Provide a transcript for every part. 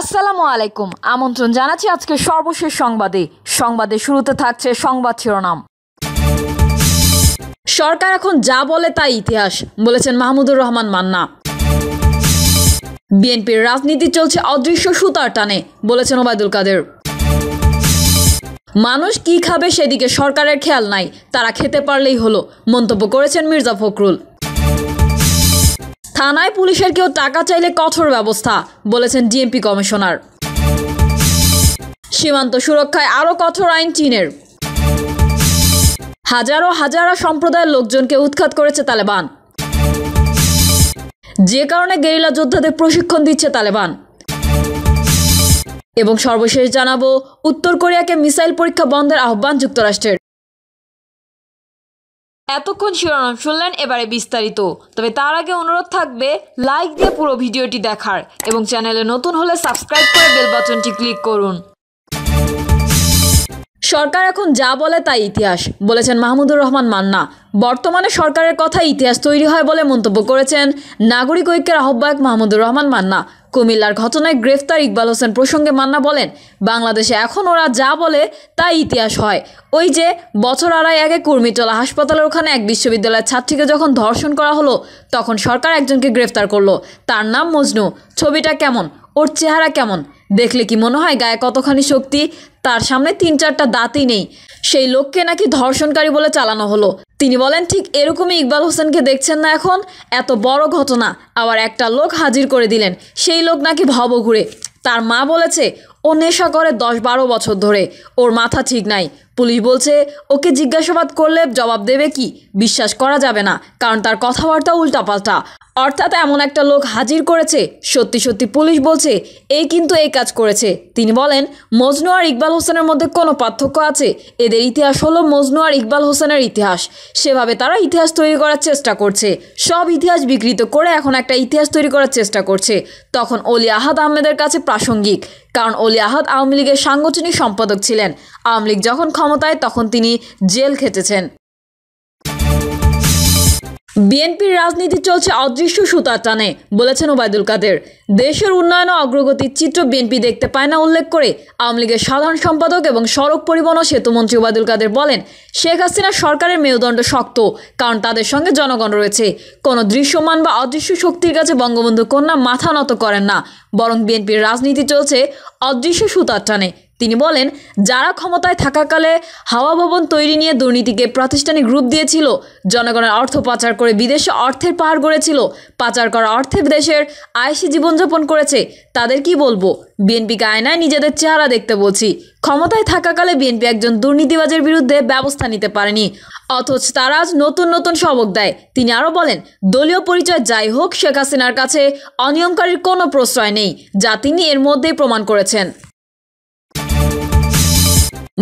আসসালামু আলাইকুম আমন্ত্রণ জানাচ্ছি আজকে সর্বশেষ সংবাদে সংবাদে শুরুতে থাকছে সংবাদ শিরোনাম সরকার এখন যা বলে তাই ইতিহাস বলেছেন মাহমুদুর রহমান মান্না বিএনপির রাজনীতি চলছে অদৃশ্য সুতার টানে বলেছেন ওবায়দুল কাদের মানুষ কি খাবে সেদিকে সরকারের খেয়াল নাই তারা খেতে পারলেই হলো মন্তব্য করেছেন মির্জা ফখরুল থানায় পুলিশের কেউ টাকা চাইলে কঠোর ব্যবস্থা বলেছেন ডিএমপি কমিশনার সীমান্ত সুরক্ষায় আরও কঠোর আইন চীনের হাজারো হাজারো সম্প্রদায়ের লোকজনকে উৎখাত করেছে তালেবান যে কারণে গেরিলা যোদ্ধাদের প্রশিক্ষণ দিচ্ছে তালেবান এবং সর্বশেষ জানাবো উত্তর কোরিয়াকে মিসাইল পরীক্ষা বন্ধের আহ্বান যুক্তরাষ্ট্রের এতক্ষণ শিরোনাম শুনলেন এবারে বিস্তারিত তবে তার আগে অনুরোধ থাকবে লাইক দিয়ে পুরো ভিডিওটি দেখার এবং চ্যানেলে নতুন হলে সাবস্ক্রাইব করে বেল বাটনটি ক্লিক করুন সরকার এখন যা বলে তাই ইতিহাস বলেছেন মাহমুদুর রহমান মান্না বর্তমানে সরকারের কথা ইতিহাস তৈরি হয় বলে মন্তব্য করেছেন নাগরিক ঐক্যের আহ্বায়ক মাহমুদুর রহমান মান্না কুমিল্লার ঘটনায় গ্রেফতার ইকবাল হোসেন প্রসঙ্গে মান্না বলেন বাংলাদেশে এখন ওরা যা বলে তা ইতিহাস হয় ওই যে বছর আড়াই আগে কুর্মিটলা হাসপাতালের ওখানে এক বিশ্ববিদ্যালয়ের ছাত্রীকে যখন ধর্ষণ করা হলো তখন সরকার একজনকে গ্রেফতার করলো তার নাম মজনু ছবিটা কেমন ওর চেহারা কেমন দেখলে কি মনে হয় গায়ে কতখানি শক্তি তার সামনে তিন চারটা দাঁতই নেই সেই লোককে নাকি ধর্ষণকারী বলে চালানো হলো তিনি বলেন ঠিক এরকমই ইকবাল হোসেনকে দেখছেন না এখন এত বড় ঘটনা আবার একটা লোক হাজির করে দিলেন সেই লোক নাকি ভব ঘুরে তার মা বলেছে ও নেশা করে দশ বারো বছর ধরে ওর মাথা ঠিক নাই পুলিশ বলছে ওকে জিজ্ঞাসাবাদ করলে জবাব দেবে কি বিশ্বাস করা যাবে না কারণ তার কথাবার্তা উল্টাপাল্টা অর্থাৎ এমন একটা লোক হাজির করেছে সত্যি সত্যি পুলিশ বলছে এই কিন্তু এই কাজ করেছে তিনি বলেন মজনু আর ইকবাল হোসেনের মধ্যে কোনো পার্থক্য আছে এদের ইতিহাস হলো মজনু আর ইকবাল হোসেনের ইতিহাস সেভাবে তারা ইতিহাস তৈরি করার চেষ্টা করছে সব ইতিহাস বিকৃত করে এখন একটা ইতিহাস তৈরি করার চেষ্টা করছে তখন অলি আহাদ আহমেদের কাছে প্রাসঙ্গিক কারণ অলি আহাদ আওয়ামী লীগের সাংগঠনিক সম্পাদক ছিলেন আওয়ামী লীগ যখন ক্ষমতায় তখন তিনি জেল খেটেছেন বিএনপির রাজনীতি চলছে অদৃশ্য সুতার টানে বলেছেন ওবায়দুল কাদের দেশের উন্নয়ন ও অগ্রগতির চিত্র বিএনপি দেখতে পায় না উল্লেখ করে আওয়ামী লীগের সাধারণ সম্পাদক এবং সড়ক পরিবহন ও সেতুমন্ত্রী ওবায়দুল কাদের বলেন শেখ হাসিনা সরকারের মেরুদণ্ড শক্ত কারণ তাদের সঙ্গে জনগণ রয়েছে কোনো দৃশ্যমান বা অদৃশ্য শক্তির কাছে বঙ্গবন্ধু কন্যা মাথা নত করেন না বরং বিএনপির রাজনীতি চলছে অদৃশ্য সুতার টানে তিনি বলেন যারা ক্ষমতায় থাকাকালে হাওয়া ভবন তৈরি নিয়ে দুর্নীতিকে প্রাতিষ্ঠানিক রূপ দিয়েছিল জনগণের অর্থ পাচার করে বিদেশে অর্থের পাহাড় গড়েছিল পাচার করা অর্থে দেশের আয়সী জীবনযাপন করেছে তাদের কি বলবো বিএনপিকে আয়নায় নিজেদের চেহারা দেখতে বলছি ক্ষমতায় থাকাকালে বিএনপি একজন দুর্নীতিবাজের বিরুদ্ধে ব্যবস্থা নিতে পারেনি অথচ তারা আজ নতুন নতুন সবক দেয় তিনি আরও বলেন দলীয় পরিচয় যাই হোক শেখ হাসিনার কাছে অনিয়মকারীর কোনো প্রশ্রয় নেই যা তিনি এর মধ্যেই প্রমাণ করেছেন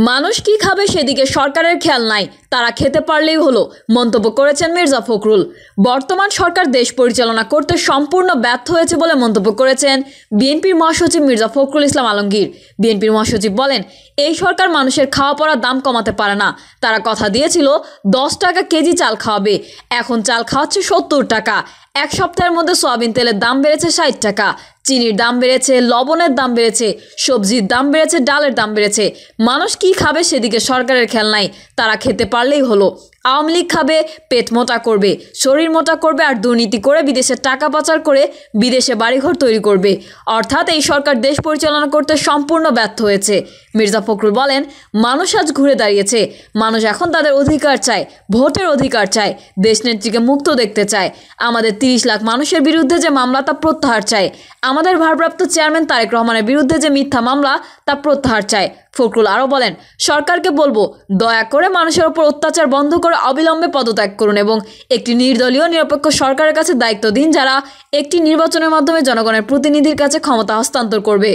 মানুষ কি খাবে সেদিকে সরকারের খেয়াল নাই তারা খেতে পারলেই হলো মন্তব্য করেছেন মির্জা ফখরুল বর্তমান সরকার দেশ পরিচালনা করতে সম্পূর্ণ ব্যর্থ হয়েছে বলে মন্তব্য করেছেন বিএনপির মহাসচিব মির্জা ফখরুল ইসলাম আলমগীর বিএনপির মহাসচিব বলেন এই সরকার মানুষের খাওয়া পড়ার দাম কমাতে পারে না তারা কথা দিয়েছিল দশ টাকা কেজি চাল খাওয়াবে এখন চাল খাওয়াচ্ছে সত্তর টাকা এক সপ্তাহের মধ্যে সয়াবিন তেলের দাম বেড়েছে ষাট টাকা চিনির দাম বেড়েছে লবণের দাম বেড়েছে সবজির দাম বেড়েছে ডালের দাম বেড়েছে মানুষ কি খাবে সেদিকে সরকারের খেল নাই তারা খেতে পারে পারলেই হলো আওয়ামী লীগ খাবে পেট মোটা করবে শরীর মোটা করবে আর দুর্নীতি করে বিদেশে টাকা পাচার করে বিদেশে বাড়িঘর তৈরি করবে অর্থাৎ এই সরকার দেশ পরিচালনা করতে সম্পূর্ণ ব্যর্থ হয়েছে মির্জা ফখরুল বলেন মানুষ আজ ঘুরে দাঁড়িয়েছে মানুষ এখন তাদের অধিকার চায় ভোটের অধিকার চায় দেশ নেত্রীকে মুক্ত দেখতে চায় আমাদের তিরিশ লাখ মানুষের বিরুদ্ধে যে মামলা তা প্রত্যাহার চায় আমাদের ভারপ্রাপ্ত চেয়ারম্যান তারেক রহমানের বিরুদ্ধে যে মিথ্যা মামলা তা প্রত্যাহার চায় ফখরুল আরও বলেন সরকারকে বলবো দয়া করে মানুষের ওপর অত্যাচার বন্ধ করে করে অবিলম্বে পদত্যাগ করুন এবং একটি নির্দলীয় নিরপেক্ষ সরকারের কাছে দায়িত্ব দিন যারা একটি নির্বাচনের মাধ্যমে জনগণের প্রতিনিধির কাছে ক্ষমতা হস্তান্তর করবে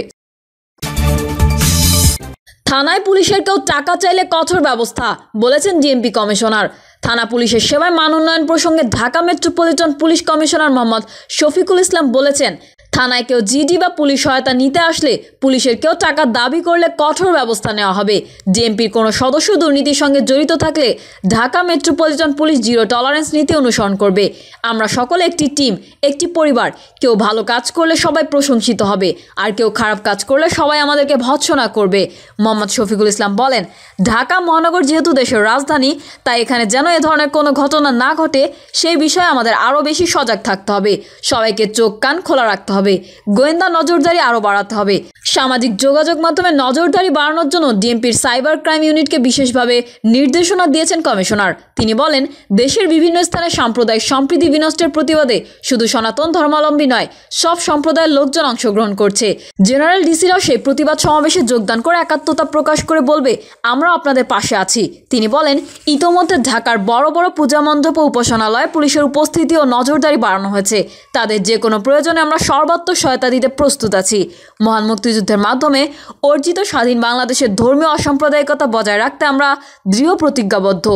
থানায় পুলিশের কেউ টাকা চাইলে কঠোর ব্যবস্থা বলেছেন ডিএমপি কমিশনার থানা পুলিশের সেবায় মান উন্নয়ন প্রসঙ্গে Dhaka metropolitan police commissioner Mohammad Shafiqul Islam বলেছেন থানায় কেউ জিডি বা পুলিশ সহায়তা নিতে আসলে পুলিশের কেউ টাকা দাবি করলে কঠোর ব্যবস্থা নেওয়া হবে ডিএমপির কোনো সদস্য দুর্নীতির সঙ্গে জড়িত থাকলে Dhaka metropolitan police zero tolerance নীতি অনুসরণ করবে আমরা সকলে একটি টিম একটি পরিবার কেউ ভালো কাজ করলে সবাই প্রশংসিত হবে আর কেউ খারাপ কাজ করলে সবাই আমাদেরকে ভৎসনা করবে মোহাম্মদ শফিকুল ইসলাম বলেন ঢাকা মহানগর যেহেতু দেশের রাজধানী তাই এখানে যেন এ ধরনের কোনো ঘটনা না ঘটে সেই বিষয়ে আমাদের আরও বেশি সজাগ থাকতে হবে সবাইকে চোখ কান খোলা রাখতে হবে হবে গোয়েন্দা নজরদারি আরও বাড়াতে হবে সামাজিক যোগাযোগ মাধ্যমে নজরদারি বাড়ানোর জন্য ডিএমপির সাইবার ক্রাইম ইউনিটকে বিশেষভাবে নির্দেশনা দিয়েছেন কমিশনার তিনি বলেন দেশের বিভিন্ন স্থানে সাম্প্রদায়িক সম্প্রীতি বিনষ্টের প্রতিবাদে শুধু সনাতন ধর্মাবলম্বী নয় সব সম্প্রদায়ের লোকজন অংশগ্রহণ করছে জেনারেল ডিসিরাও সেই প্রতিবাদ সমাবেশে যোগদান করে একাত্মতা প্রকাশ করে বলবে আমরা আপনাদের পাশে আছি তিনি বলেন ইতোমধ্যে ঢাকার বড় বড় পূজা মণ্ডপ ও উপাসনালয়ে পুলিশের উপস্থিতি ও নজরদারি বাড়ানো হয়েছে তাদের যে কোনো প্রয়োজনে আমরা সর্ব সত্য সহায়তা দিতে প্রস্তুত আছি মহান মুক্তিযুদ্ধের মাধ্যমে অর্জিত স্বাধীন বাংলাদেশের ধর্মীয় অসাম্প্রদায়িকতা বজায় রাখতে আমরা দৃঢ় প্রতিজ্ঞাবদ্ধ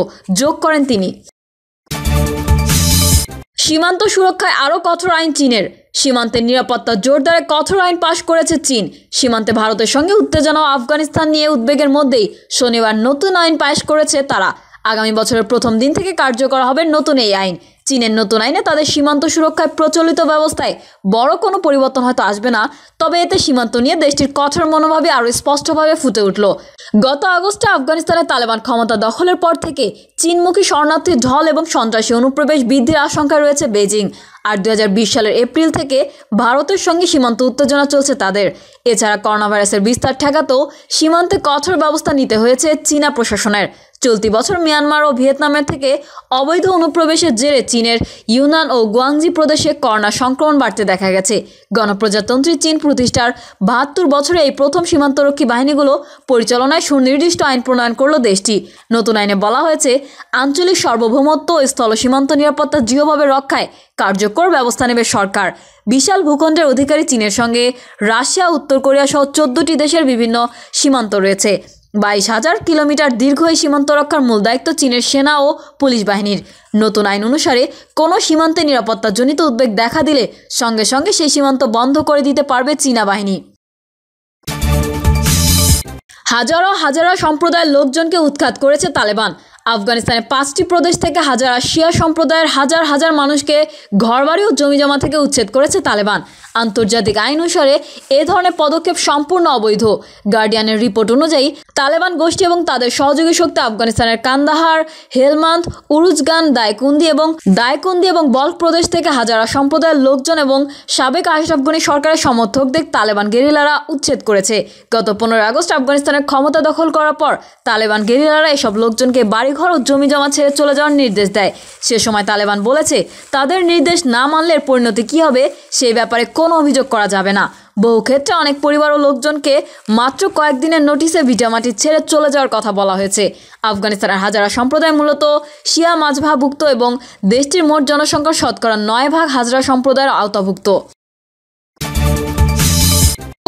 যোগ করেন তিনি সীমান্ত সুরক্ষায় আরও কঠোর আইন চীনের সীমান্তের নিরাপত্তা জোরদারে কঠোর আইন পাশ করেছে চীন সীমান্তে ভারতের সঙ্গে উত্তেজনা ও আফগানিস্তান নিয়ে উদ্বেগের মধ্যেই শনিবার নতুন আইন পাশ করেছে তারা আগামী বছরের প্রথম দিন থেকে কার্যকর হবে নতুন এই আইন চীনের নতুন আইনে তাদের সীমান্ত সুরক্ষায় প্রচলিত ব্যবস্থায় বড় কোনো পরিবর্তন হয়তো আসবে না তবে এতে সীমান্ত নিয়ে দেশটির কঠোর মনোভাবে আরও স্পষ্টভাবে ফুটে উঠল গত আগস্টে আফগানিস্তানে তালেবান ক্ষমতা দখলের পর থেকে চীনমুখী শরণার্থীর ঢল এবং সন্ত্রাসী অনুপ্রবেশ বৃদ্ধির আশঙ্কা রয়েছে বেজিং আর দু সালের এপ্রিল থেকে ভারতের সঙ্গে সীমান্ত উত্তেজনা চলছে তাদের এছাড়া করোনা ভাইরাসের বিস্তার ঠেকাতেও সীমান্তে কঠোর ব্যবস্থা নিতে হয়েছে চীনা প্রশাসনের চলতি বছর মিয়ানমার ও ভিয়েতনামের থেকে অবৈধ অনুপ্রবেশের জেরে চীনের ইউনান ও গুয়াংজি প্রদেশে করোনা সংক্রমণ বাড়তে দেখা গেছে গণপ্রজাতন্ত্রী চীন প্রতিষ্ঠার বাহাত্তর বছরে এই প্রথম সীমান্তরক্ষী বাহিনীগুলো পরিচালনায় সুনির্দিষ্ট আইন প্রণয়ন করল দেশটি নতুন আইনে বলা হয়েছে আঞ্চলিক সার্বভৌমত্ব ও স্থল সীমান্ত নিরাপত্তা জিওভাবে রক্ষায় কার্যকর ব্যবস্থা নেবে সরকার বিশাল ভূখণ্ডের অধিকারী চীনের সঙ্গে রাশিয়া উত্তর কোরিয়া সহ চোদ্দটি দেশের বিভিন্ন সীমান্ত রয়েছে বাইশ হাজার কিলোমিটার দীর্ঘ এই সীমান্ত রক্ষার মূল দায়িত্ব চীনের সেনা ও পুলিশ বাহিনীর নতুন আইন অনুসারে কোনো সীমান্তে নিরাপত্তাজনিত উদ্বেগ দেখা দিলে সঙ্গে সঙ্গে সেই সীমান্ত বন্ধ করে দিতে পারবে চীনা বাহিনী হাজারো হাজারো সম্প্রদায়ের লোকজনকে উৎখাত করেছে তালেবান আফগানিস্তানের পাঁচটি প্রদেশ থেকে হাজার শিয়া সম্প্রদায়ের হাজার হাজার মানুষকে ঘরবাড়ি ও জমিজমা থেকে উচ্ছেদ করেছে তালেবান আন্তর্জাতিক আইন অনুসারে এ ধরনের পদক্ষেপ সম্পূর্ণ অবৈধ গার্ডিয়ানের রিপোর্ট অনুযায়ী তালেবান গোষ্ঠী এবং তাদের সহযোগী শক্তি আফগানিস্তানের কান্দাহার হেলমান্দ উরুজগান দায়কুন্দি এবং দায়কুন্দি এবং বল্ক প্রদেশ থেকে হাজারা সম্প্রদায়ের লোকজন এবং সাবেক আশরাফ সরকারের সমর্থকদের তালেবান গেরিলারা উচ্ছেদ করেছে গত পনেরোই আগস্ট আফগানিস্তানের ক্ষমতা দখল করার পর তালেবান গেরিলারা এসব লোকজনকে বাড়িঘর ও জমি জমা ছেড়ে চলে যাওয়ার নির্দেশ দেয় সে সময় তালেবান বলেছে তাদের নির্দেশ না মানলে পরিণতি কী হবে সেই ব্যাপারে কোনো অভিযোগ করা যাবে না বহু ক্ষেত্রে অনেক পরিবার ও লোকজনকে মাত্র কয়েকদিনের নোটিশে ভিটামাটি ছেড়ে চলে যাওয়ার কথা বলা হয়েছে আফগানিস্তানের হাজারা সম্প্রদায় মূলত শিয়া মাঝভাভুক্ত এবং দেশটির মোট জনসংখ্যার শতকরা নয় ভাগ হাজরা সম্প্রদায়ের আওতাভুক্ত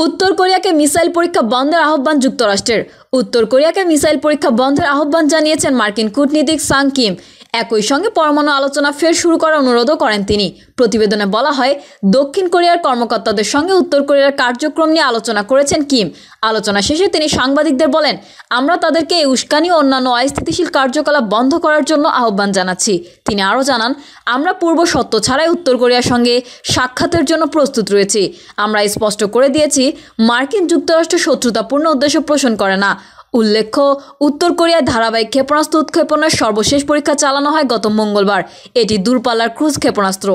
উত্তর কোরিয়াকে মিসাইল পরীক্ষা বন্ধের আহ্বান যুক্তরাষ্ট্রের উত্তর কোরিয়াকে মিসাইল পরীক্ষা বন্ধের আহ্বান জানিয়েছেন মার্কিন কূটনীতিক সাং কিম একই সঙ্গে পরমাণু আলোচনা ফের শুরু করার অনুরোধও করেন তিনি প্রতিবেদনে বলা হয় দক্ষিণ কোরিয়ার কর্মকর্তাদের সঙ্গে উত্তর কোরিয়ার কার্যক্রম নিয়ে আলোচনা করেছেন কিম আলোচনা শেষে তিনি সাংবাদিকদের বলেন আমরা তাদেরকে এই উস্কানি ও অন্যান্য অস্থিতিশীল কার্যকলাপ বন্ধ করার জন্য আহ্বান জানাচ্ছি তিনি আরও জানান আমরা পূর্ব সত্য ছাড়াই উত্তর কোরিয়ার সঙ্গে সাক্ষাতের জন্য প্রস্তুত রয়েছি আমরা স্পষ্ট করে দিয়েছি মার্কিন যুক্তরাষ্ট্র শত্রুতাপূর্ণ উদ্দেশ্য পোষণ করে না উল্লেখ্য উত্তর কোরিয়ার ধারাবাহিক ক্ষেপণাস্ত্র উৎক্ষেপণের সর্বশেষ পরীক্ষা চালানো হয় গত মঙ্গলবার এটি দূরপাল্লার ক্রুজ ক্ষেপণাস্ত্র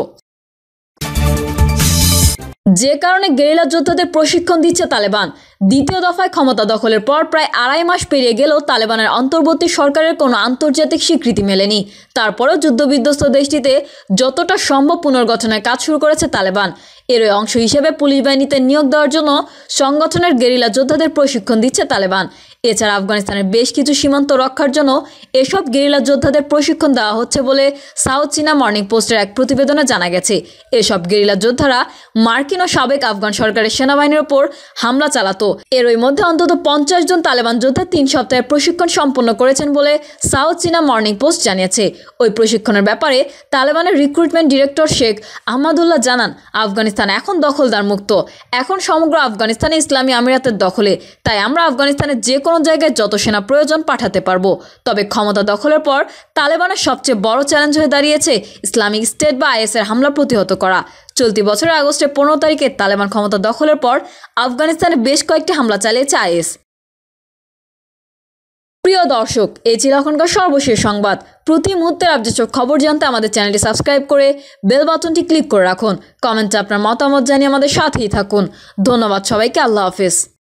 যে কারণে গেরিলা যোদ্ধাদের প্রশিক্ষণ দিচ্ছে তালেবান দ্বিতীয় দফায় ক্ষমতা দখলের পর প্রায় আড়াই মাস পেরিয়ে গেলেও তালেবানের অন্তর্বর্তী সরকারের কোনো আন্তর্জাতিক স্বীকৃতি মেলেনি তারপরেও যুদ্ধবিধ্বস্ত দেশটিতে যতটা সম্ভব পুনর্গঠনের কাজ শুরু করেছে তালেবান এর অংশ হিসেবে পুলিশ বাহিনীতে নিয়োগ দেওয়ার জন্য সংগঠনের গেরিলা যোদ্ধাদের প্রশিক্ষণ দিচ্ছে তালেবান এছাড়া আফগানিস্তানের বেশ কিছু সীমান্ত রক্ষার জন্য এসব গেরিলা যোদ্ধাদের প্রশিক্ষণ দেওয়া হচ্ছে বলে সাউথ চীনা মর্নিং পোস্টের এক প্রতিবেদনে জানা গেছে এসব গেরিলা যোদ্ধারা মার্কিন ও সাবেক আফগান সরকারের সেনাবাহিনীর ওপর হামলা চালাতো এর ওই মধ্যে অন্তত পঞ্চাশ জন তালেবান যোদ্ধা তিন সপ্তাহের প্রশিক্ষণ সম্পন্ন করেছেন বলে সাউথ চীনা মর্নিং পোস্ট জানিয়েছে ওই প্রশিক্ষণের ব্যাপারে তালেবানের রিক্রুটমেন্ট ডিরেক্টর শেখ আহমদুল্লাহ জানান আফগানিস্তান এখন দখলদার মুক্ত এখন সমগ্র আফগানিস্তানে ইসলামী আমিরাতের দখলে তাই আমরা আফগানিস্তানের যে কোনো জায়গায় যত সেনা প্রয়োজন পাঠাতে পারবো তবে ক্ষমতা দখলের পর তালেবানের সবচেয়ে বড় চ্যালেঞ্জ হয়ে দাঁড়িয়েছে ইসলামিক স্টেট বা আইএসের হামলা প্রতিহত করা চলতি বছরের আগস্টের পনেরো তারিখে তালেবান ক্ষমতা দখলের পর আফগানিস্তানে বেশ কয়েকটি হামলা চালিয়েছে আইএস প্রিয় দর্শক এই ছিল এখনকার সর্বশেষ সংবাদ প্রতি মুহূর্তের আপডেট খবর জানতে আমাদের চ্যানেলটি সাবস্ক্রাইব করে বেল বাটনটি ক্লিক করে রাখুন কমেন্টে আপনার মতামত জানিয়ে আমাদের সাথেই থাকুন ধন্যবাদ সবাইকে আল্লাহ হাফেজ